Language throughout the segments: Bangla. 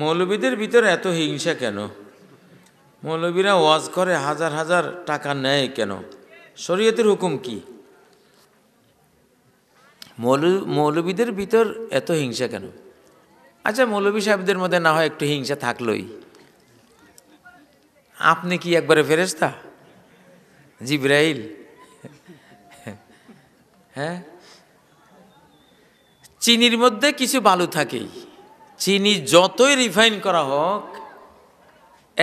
মৌলবীদের ভিতরে এত হিংসা কেন মৌলবীরা ওয়াজ করে হাজার হাজার টাকা নেয় কেন শরীয়তের হুকুম কি মৌলু মৌলবীদের ভিতর এত হিংসা কেন আচ্ছা মৌলবী সাহেবদের মধ্যে না হয় একটু হিংসা থাকলোই আপনি কি একবারে ফেরেস্তা জিব্রাইল হ্যাঁ চিনির মধ্যে কিছু বালু থাকেই চিনি যতই রিফাইন করা হোক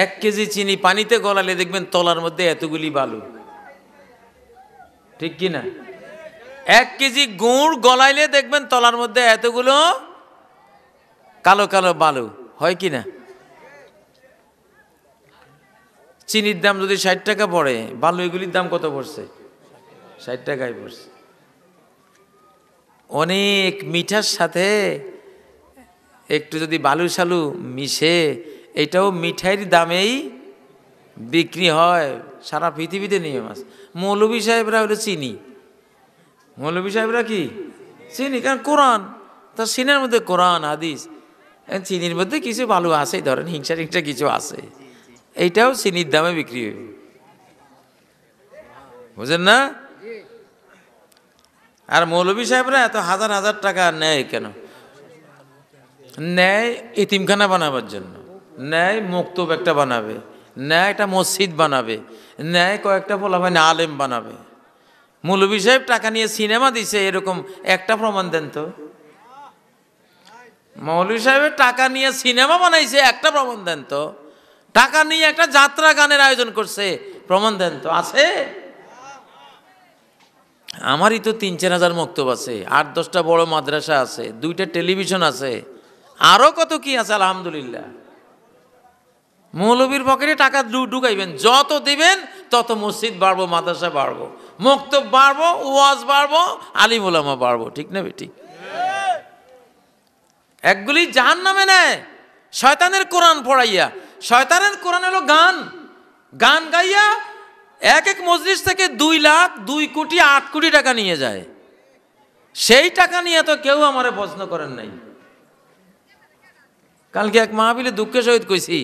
এক কেজি চিনি পানিতে গলালে দেখবেন তলার মধ্যে এতগুলি বালু ঠিক কি না এক কেজি গুড় গলাইলে দেখবেন তলার মধ্যে এতগুলো কালো কালো বালু হয় কি না চিনির দাম যদি ষাট টাকা পড়ে বালু এগুলির দাম কত পড়ছে ষাট টাকায় পড়ছে অনেক মিঠার সাথে একটু যদি বালু সালু মিশে এটাও মিঠাইয়ের দামেই বিক্রি হয় সারা পৃথিবীতে নিয়ে মাছ মৌলবী সাহেবরা হলো চিনি মৌলবী সাহেবরা কি চিনি কারণ কোরআন তা সিনের মধ্যে কোরআন হাদিস চিনির মধ্যে কিছু ভালো আছে ধরেন হিংসা হিংসা কিছু আছে এইটাও চিনির দামে বিক্রি হইব বুঝেন না আর মৌলবী সাহেবরা এত হাজার হাজার টাকা নেয় কেন ন্যায় ইতিমখানা বানাবার জন্য ন্যায় মুক্তব একটা বানাবে ন্যায় একটা মসজিদ বানাবে ন্যায় কয়েকটা পোলাবাহিনী আলেম বানাবে মৌলবী সাহেব টাকা নিয়ে সিনেমা দিছে এরকম একটা প্রমাণ দেন তো মৌলবী সাহেবের টাকা নিয়ে সিনেমা বানাইছে একটা প্রমাণ দেন তো টাকা নিয়ে একটা যাত্রা গানের আয়োজন করছে প্রমাণ দেন তো আছে আমারই তো তিন চার হাজার মক্তব আছে আট দশটা বড় মাদ্রাসা আছে দুইটা টেলিভিশন আছে আরও কত কি আছে আলহামদুলিল্লাহ মৌলবীর পকেটে টাকা ঢুকাইবেন যত দিবেন তত মসজিদ বাড়বো মাদ্রাসা বাড়বো মুক্তব বাড়বো ওয়াজ বাড়বো আলিম ওলামা বাড়বো ঠিক না বেটি একগুলি জাহান নামে নেয় শয়তানের কোরআন পড়াইয়া শয়তানের কোরআন হলো গান গান গাইয়া এক এক মজলিস থেকে দুই লাখ দুই কোটি আট কোটি টাকা নিয়ে যায় সেই টাকা নিয়ে তো কেউ আমারে প্রশ্ন করেন নাই কালকে এক মাহফিলে দুঃখের সহিত কইছি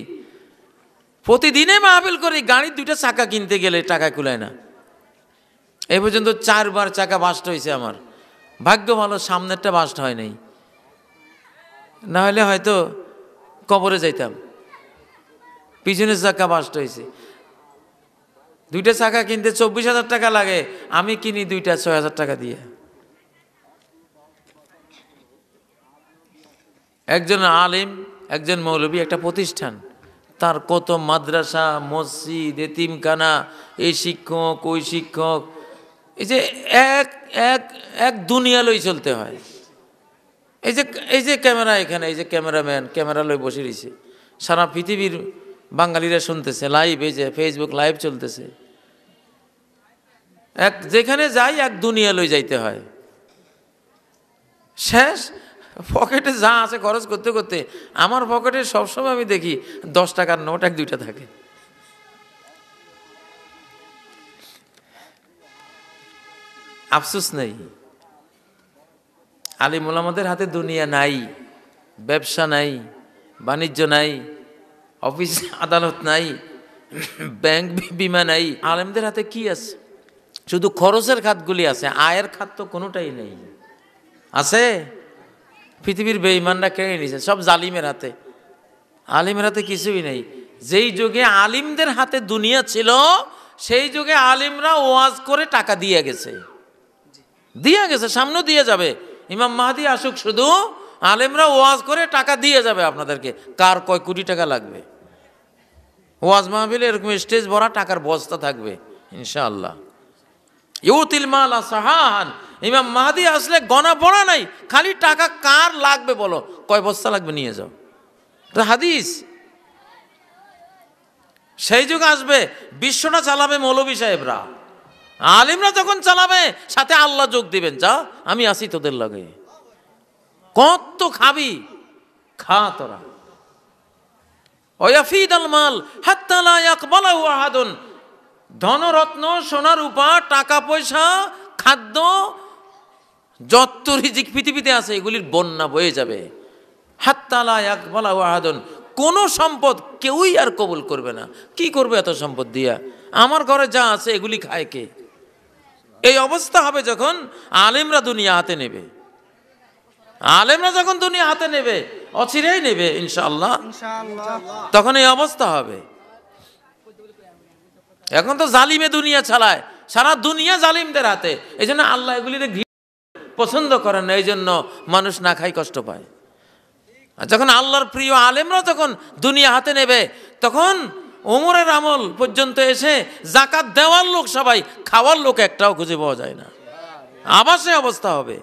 প্রতিদিনে মাহাবিল করি গাড়ির দুইটা চাকা কিনতে গেলে টাকা কুলায় না এই পর্যন্ত চারবার চাকা বাস্ট হয়েছে আমার ভাগ্য ভালো সামনেরটা বাস্ট হয় নাই না হলে হয়তো কবরে যাইতাম পিছনের চাকা বাস্ট হয়েছে দুইটা চাকা কিনতে চব্বিশ হাজার টাকা লাগে আমি কিনি দুইটা ছয় হাজার টাকা দিয়ে একজন আলিম একজন মৌলবী একটা প্রতিষ্ঠান তার কত মাদ্রাসা মসজিদ এতিমখানা এই শিক্ষক ওই শিক্ষক এই যে এক এক এক দুনিয়া লই চলতে হয় এই যে এই যে ক্যামেরা এখানে এই যে ক্যামেরাম্যান ক্যামেরা লই বসে রয়েছে সারা পৃথিবীর বাঙালিরা শুনতেছে লাইভ এই যে ফেসবুক লাইভ চলতেছে এক যেখানে যাই এক দুনিয়া লই যাইতে হয় শেষ পকেটে যা আছে খরচ করতে করতে আমার পকেটে সবসময় আমি দেখি দশ টাকার নোট এক দুইটা থাকে আফসোস নেই আলী মোলামদের হাতে দুনিয়া নাই ব্যবসা নাই বাণিজ্য নাই অফিস আদালত নাই ব্যাংক বিমা নাই আলেমদের হাতে কি আছে শুধু খরচের খাতগুলি আছে আয়ের খাত তো কোনোটাই নেই আছে পৃথিবীর বেঈমানরা কেড়ে নিয়েছে সব জালিমের হাতে আলিমের হাতে কিছুই নেই যেই যুগে আলিমদের হাতে দুনিয়া ছিল সেই যুগে আলিমরা ওয়াজ করে টাকা দিয়ে গেছে দিয়ে গেছে সামনেও দিয়ে যাবে ইমাম মাহাদি আসুক শুধু আলিমরা ওয়াজ করে টাকা দিয়ে যাবে আপনাদেরকে কার কয় কোটি টাকা লাগবে ওয়াজ মাহবিলে এরকম স্টেজ ভরা টাকার বস্তা থাকবে ইনশাআল্লাহ ইউতিল মাল আসাহান ইমাম মাহাদি আসলে গনা পড়া নাই খালি টাকা কার লাগবে বলো কয় বস্তা লাগবে নিয়ে যাও এটা হাদিস সেই যুগ আসবে বিশ্বটা চালাবে মৌলবী সাহেবরা আলিমরা যখন চালাবে সাথে আল্লাহ যোগ দিবেন যা আমি আসি তোদের লাগে কত খাবি খা তোরা ধনরত্ন সোনা রূপা টাকা পয়সা খাদ্য যত রিজিক পৃথিবীতে আছে এগুলির বন্যা বয়ে যাবে হাত্তালা একবালা ওয়াহাদন কোন সম্পদ কেউই আর কবুল করবে না কি করবে এত সম্পদ দিয়া আমার ঘরে যা আছে এগুলি খায় কে এই অবস্থা হবে যখন আলেমরা দুনিয়া হাতে নেবে আলেমরা যখন দুনিয়া হাতে নেবে অচিরেই নেবে ইনশাল্লাহ তখন এই অবস্থা হবে এখন তো জালিমে দুনিয়া ছালায় সারা দুনিয়া জালিমদের হাতে এই জন্য আল্লাহ এগুলি পছন্দ করে না এই জন্য মানুষ না খাই কষ্ট পায় আর যখন আল্লাহর প্রিয় আলেমরা যখন দুনিয়া হাতে নেবে তখন ওমরের আমল পর্যন্ত এসে জাকাত দেওয়ার লোক সবাই খাওয়ার লোক একটাও খুঁজে পাওয়া যায় না আবাসে অবস্থা হবে